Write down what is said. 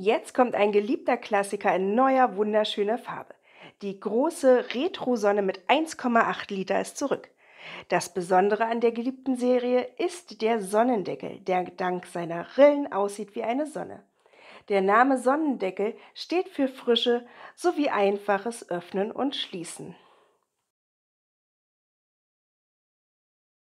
Jetzt kommt ein geliebter Klassiker in neuer, wunderschöner Farbe. Die große Retro-Sonne mit 1,8 Liter ist zurück. Das Besondere an der geliebten Serie ist der Sonnendeckel, der dank seiner Rillen aussieht wie eine Sonne. Der Name Sonnendeckel steht für Frische sowie einfaches Öffnen und Schließen.